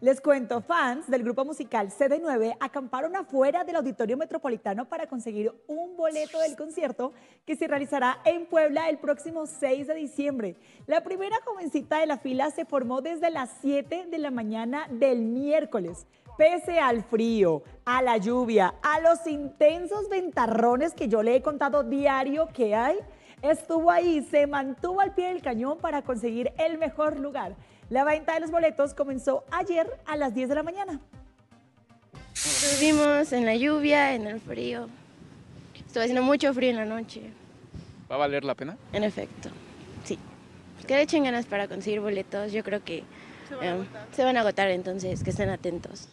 Les cuento, fans del grupo musical CD9 acamparon afuera del Auditorio Metropolitano para conseguir un boleto del concierto que se realizará en Puebla el próximo 6 de diciembre. La primera jovencita de la fila se formó desde las 7 de la mañana del miércoles. Pese al frío, a la lluvia, a los intensos ventarrones que yo le he contado diario que hay, estuvo ahí, se mantuvo al pie del cañón para conseguir el mejor lugar. La venta de los boletos comenzó ayer a las 10 de la mañana. Estuvimos en la lluvia, en el frío. Estuvo haciendo mucho frío en la noche. ¿Va a valer la pena? En efecto, sí. Que le echen ganas para conseguir boletos. Yo creo que se van a eh, agotar, entonces que estén atentos.